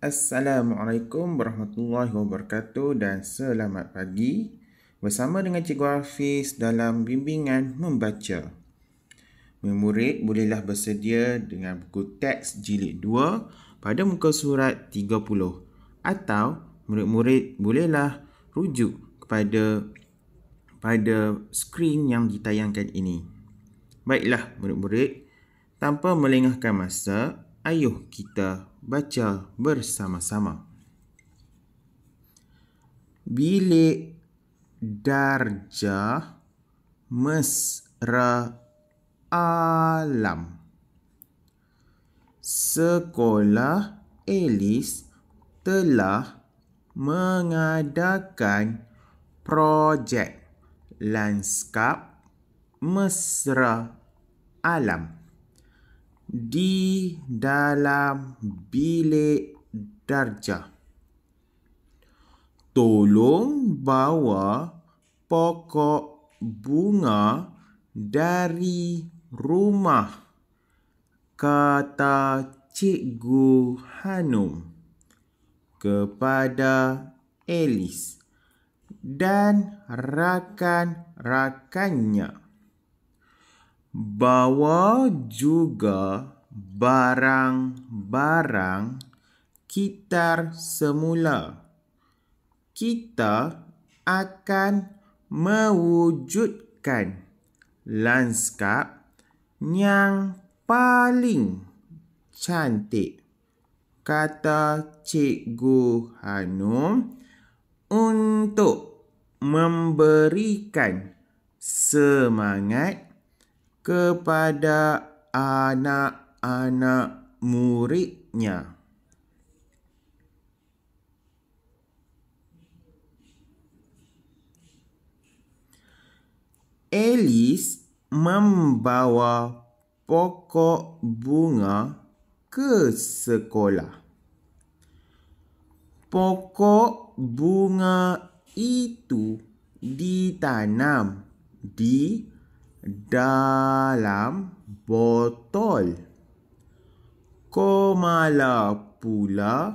Assalamualaikum warahmatullahi wabarakatuh dan selamat pagi bersama dengan Cikgu Hafiz dalam bimbingan membaca. Memurid bolehlah bersedia dengan buku teks jilid 2 pada muka surat 30 atau murid-murid bolehlah rujuk kepada pada skrin yang ditayangkan ini. Baiklah murid-murid, tanpa melengahkan masa, ayuh kita baca bersama-sama. Bilik darjah mesra alam. Sekolah Elis telah mengadakan projek lanskap mesra alam di dalam bilik darjah. Tolong bawa pokok bunga dari rumah, kata Cikgu Hanum kepada Elis dan rakan-rakannya bawa juga barang-barang kitar semula. Kita akan mewujudkan lanskap yang paling cantik, kata Cikgu Hanum untuk memberikan semangat kepada anak-anak muridnya. Elis membawa pokok bunga ke sekolah. Pokok bunga itu ditanam di sekolah dalam botol. Komala pula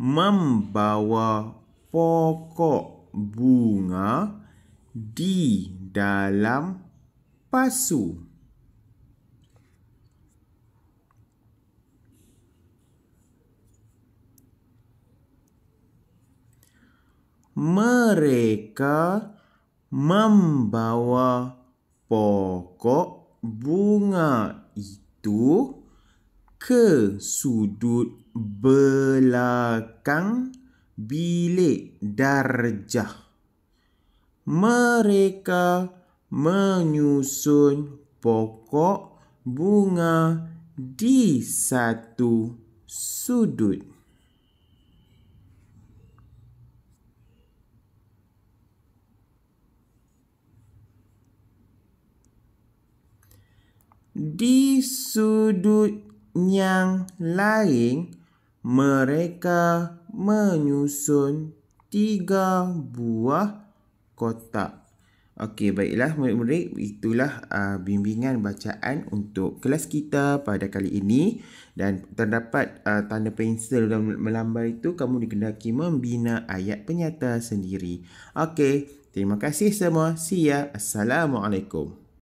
membawa pokok bunga di dalam pasu. Mereka membawa pokok bunga pokok bunga itu ke sudut belakang bilik darjah. Mereka menyusun pokok bunga di satu sudut. di sudut yang lain mereka menyusun tiga buah kotak. Okey, baiklah murid-murid, itulah uh, bimbingan bacaan untuk kelas kita pada kali ini dan terdapat uh, tanda pensel dan melambai itu kamu dikendaki membina ayat penyata sendiri. Okey, terima kasih semua. See ya. Assalamualaikum.